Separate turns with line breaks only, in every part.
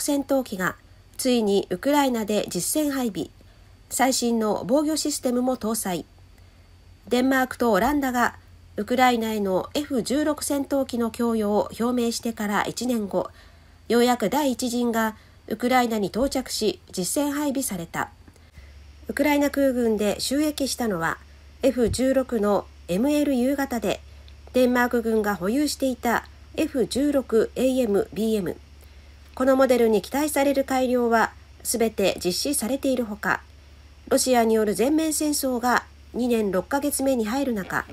戦闘機がついにウクライナで実戦配備最新の防御システムも搭載デンマークとオランダがウクライナへの F16 戦闘機の供与を表明してから1年後ようやく第1陣がウクライナに到着し実戦配備されたウクライナ空軍で収益したのは F16 の MLU 型でデンマーク軍が保有していた F16AMBM このモデルに期待される改良は全て実施されているほかロシアによる全面戦争が2年6ヶ月目に入る中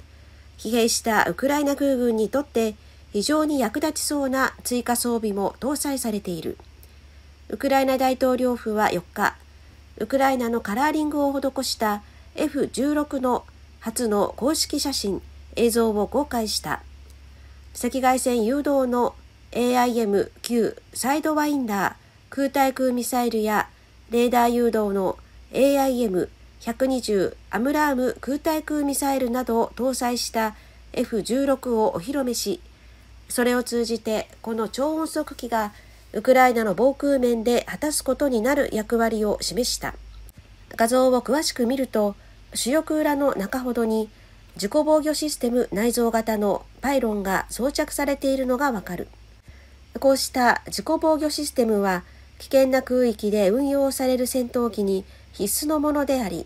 疲弊したウクライナ空軍にとって非常に役立ちそうな追加装備も搭載されているウクライナ大統領府は4日ウクライナのカラーリングを施した F16 の初の公式写真映像を公開した赤外線誘導の AIM-9 サイドワインダー空対空ミサイルやレーダー誘導の AIM-120 アムラーム空対空ミサイルなどを搭載した F16 をお披露目し、それを通じてこの超音速機がウクライナの防空面で果たすことになる役割を示した。画像を詳しく見ると、主翼裏の中ほどに自己防御システム内蔵型のパイロンが装着されているのがわかる。こうした自己防御システムは危険な空域で運用される戦闘機に必須のものであり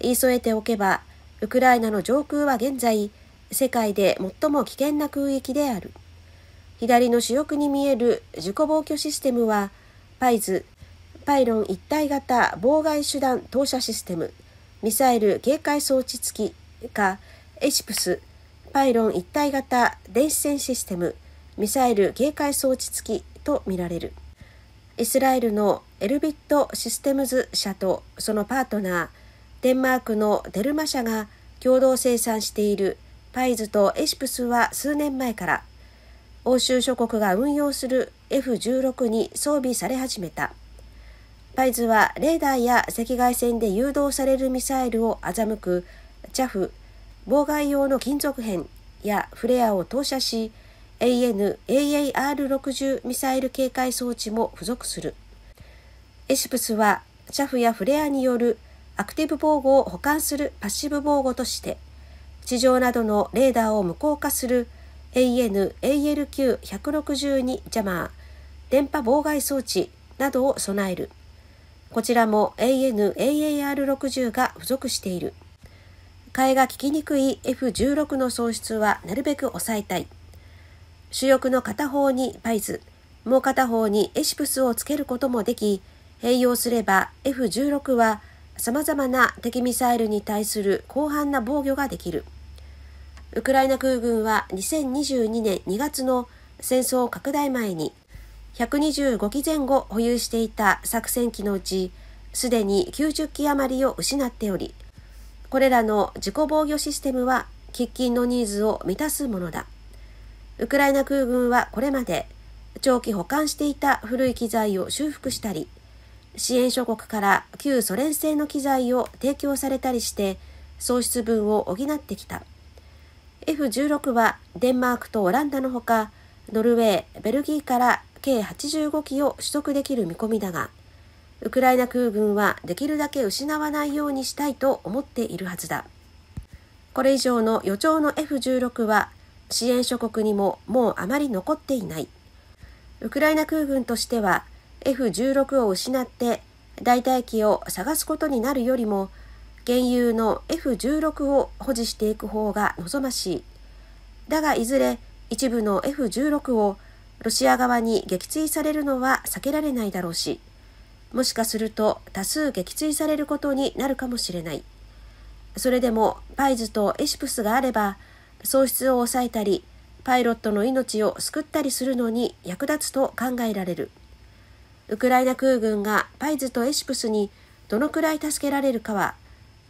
言い添えておけばウクライナの上空は現在世界で最も危険な空域である左の主翼に見える自己防御システムはパイズパイロン一体型妨害手段投射システムミサイル警戒装置付きかエシプスパイロン一体型電子戦システムミサイル警戒装置付きとみられるイスラエルのエルビット・システムズ社とそのパートナーデンマークのデルマ社が共同生産しているパイズとエシプスは数年前から欧州諸国が運用する F16 に装備され始めたパイズはレーダーや赤外線で誘導されるミサイルを欺く JAF 妨害用の金属片やフレアを投射し AN-AAR-60 ミサイル警戒装置も付属する。エシプスはチャフやフレアによるアクティブ防護を補完するパッシブ防護として、地上などのレーダーを無効化する AN-ALQ162 ジャマー、電波妨害装置などを備える。こちらも AN-AAR60 が付属している。替えが効きにくい F16 の喪失はなるべく抑えたい。主翼の片方にパイズ、もう片方にエシプスをつけることもでき、併用すれば F16 は様々な敵ミサイルに対する広範な防御ができる。ウクライナ空軍は2022年2月の戦争拡大前に125機前後保有していた作戦機のうちすでに90機余りを失っておりこれらの自己防御システムは喫緊のニーズを満たすものだ。ウクライナ空軍はこれまで長期保管していた古い機材を修復したり支援諸国から旧ソ連製の機材を提供されたりして喪失分を補ってきた F16 はデンマークとオランダのほかノルウェーベルギーから計85機を取得できる見込みだがウクライナ空軍はできるだけ失わないようにしたいと思っているはずだこれ以上の予兆の F16 は支援諸国にももうあまり残っていない。ウクライナ空軍としては F16 を失って代替機を探すことになるよりも現有の F16 を保持していく方が望ましい。だがいずれ一部の F16 をロシア側に撃墜されるのは避けられないだろうし、もしかすると多数撃墜されることになるかもしれない。それでもパイズとエシプスがあれば喪失を抑えたりパイロットの命を救ったりするのに役立つと考えられるウクライナ空軍がパイズとエシプスにどのくらい助けられるかは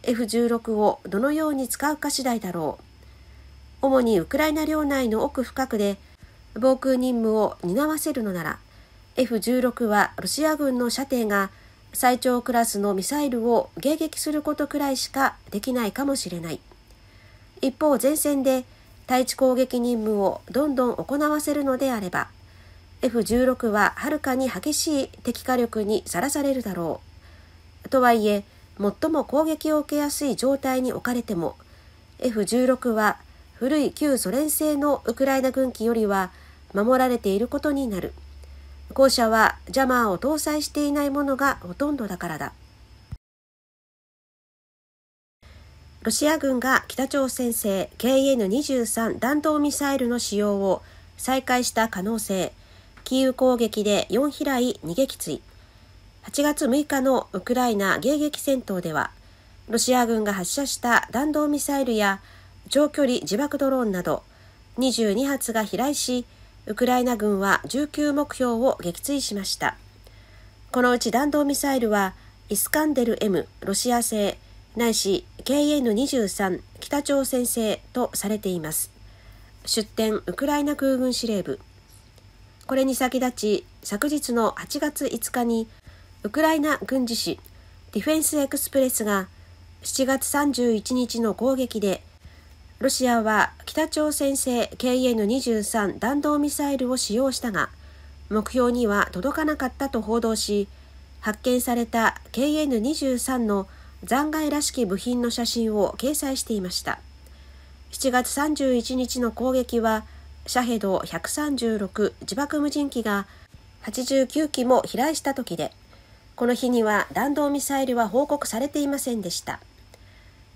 F16 をどのように使うか次第だろう主にウクライナ領内の奥深くで防空任務を担わせるのなら F16 はロシア軍の射程が最長クラスのミサイルを迎撃することくらいしかできないかもしれない。一方前線で対地攻撃任務をどんどん行わせるのであれば F16 ははるかに激しい敵火力にさらされるだろう。とはいえ最も攻撃を受けやすい状態に置かれても F16 は古い旧ソ連製のウクライナ軍機よりは守られていることになる。後者はジャマーを搭載していないものがほとんどだからだ。ロシア軍が北朝鮮製 KN23 弾道ミサイルの使用を再開した可能性、キーウ攻撃で4飛来2撃墜。8月6日のウクライナ迎撃戦闘では、ロシア軍が発射した弾道ミサイルや長距離自爆ドローンなど22発が飛来し、ウクライナ軍は19目標を撃墜しました。このうち弾道ミサイルは、イスカンデル M ロシア製ないし KN23 北朝鮮製とされています出展ウクライナ空軍司令部これに先立ち昨日の8月5日にウクライナ軍事誌ディフェンスエクスプレスが7月31日の攻撃でロシアは北朝鮮製 KN23 弾道ミサイルを使用したが目標には届かなかったと報道し発見された KN23 の残骸らしき部品の写真を掲載していました7月31日の攻撃はシャヘド136自爆無人機が89機も飛来した時でこの日には弾道ミサイルは報告されていませんでした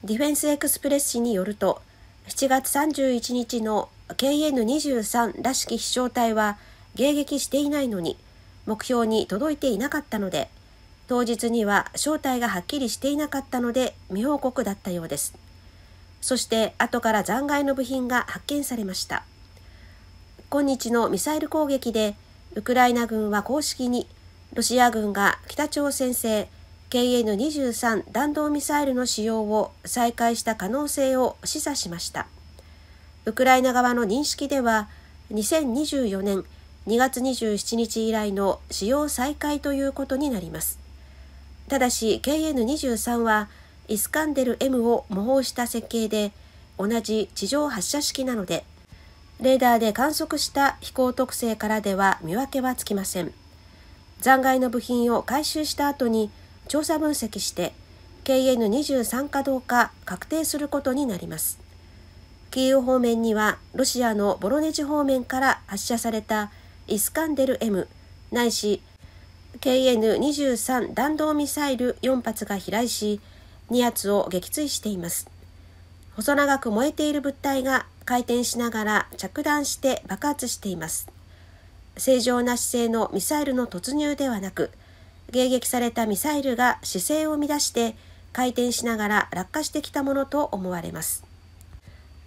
ディフェンスエクスプレス紙によると7月31日の KN23 らしき飛翔体は迎撃していないのに目標に届いていなかったので当日には正体がはっきりしていなかったので未報告だったようです。そして後から残骸の部品が発見されました。今日のミサイル攻撃でウクライナ軍は公式にロシア軍が北朝鮮製 KN23 弾道ミサイルの使用を再開した可能性を示唆しました。ウクライナ側の認識では2024年2月27日以来の使用再開ということになります。ただし KN23 はイスカンデル M を模倣した設計で同じ地上発射式なのでレーダーで観測した飛行特性からでは見分けはつきません残骸の部品を回収した後に調査分析して KN23 かどうか確定することになりますキーウ方面にはロシアのボロネジ方面から発射されたイスカンデル M ないし KN23 弾道ミサイル4発が飛来し、2発を撃墜しています。細長く燃えている物体が回転しながら着弾して爆発しています。正常な姿勢のミサイルの突入ではなく、迎撃されたミサイルが姿勢を乱して回転しながら落下してきたものと思われます。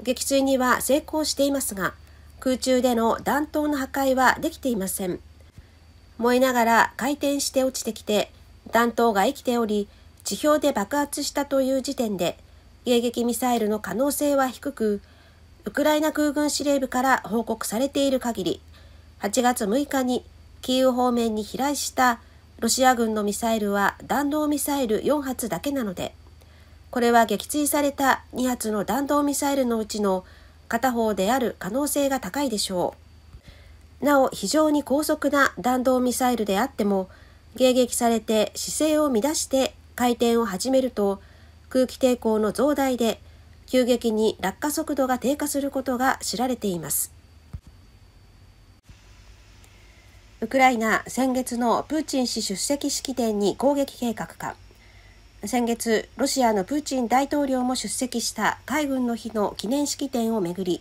撃墜には成功していますが、空中での弾頭の破壊はできていません。燃えながら回転して落ちてきて、弾頭が生きており、地表で爆発したという時点で、迎撃ミサイルの可能性は低く、ウクライナ空軍司令部から報告されている限り、8月6日にキーウ方面に飛来したロシア軍のミサイルは弾道ミサイル4発だけなので、これは撃墜された2発の弾道ミサイルのうちの片方である可能性が高いでしょう。なお非常に高速な弾道ミサイルであっても迎撃されて姿勢を乱して回転を始めると空気抵抗の増大で急激に落下速度が低下することが知られていますウクライナ先月のプーチン氏出席式典に攻撃計画か先月ロシアのプーチン大統領も出席した海軍の日の記念式典をめぐり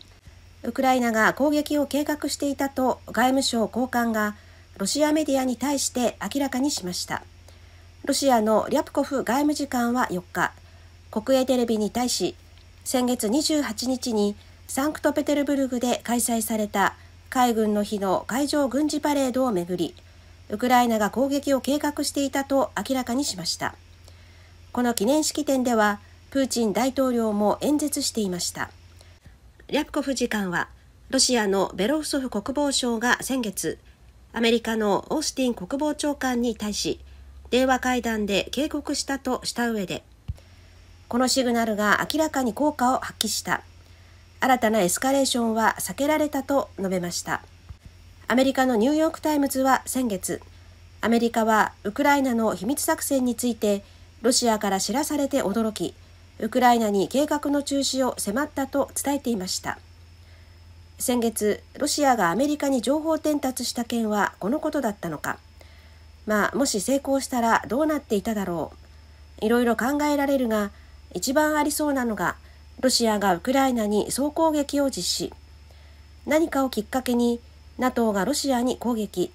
ウクライナが攻撃を計画していたと外務省高官がロシアメディアに対して明らかにしましたロシアのリャプコフ外務次官は4日国営テレビに対し先月28日にサンクトペテルブルグで開催された海軍の日の海上軍事パレードをめぐりウクライナが攻撃を計画していたと明らかにしましたこの記念式典ではプーチン大統領も演説していました。リャプコフ次官はロシアのベロフソフ国防相が先月アメリカのオースティン国防長官に対し電話会談で警告したとした上でこのシグナルが明らかに効果を発揮した新たなエスカレーションは避けられたと述べましたアメリカのニューヨーク・タイムズは先月アメリカはウクライナの秘密作戦についてロシアから知らされて驚きウクライナに計画の中止を迫ったと伝えていました先月ロシアがアメリカに情報伝達した件はこのことだったのかまあもし成功したらどうなっていただろういろいろ考えられるが一番ありそうなのがロシアがウクライナに総攻撃を実施何かをきっかけに NATO がロシアに攻撃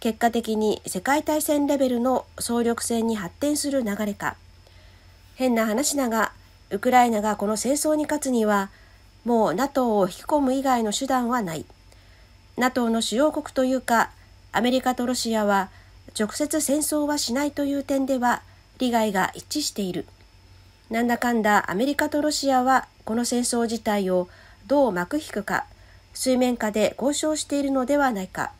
結果的に世界大戦レベルの総力戦に発展する流れか変な話だがウクライナがこの戦争に勝つには、もう NATO を引き込む以外の手段はない。NATO の主要国というか、アメリカとロシアは直接戦争はしないという点では利害が一致している。なんだかんだアメリカとロシアはこの戦争自体をどう幕引くか、水面下で交渉しているのではないか。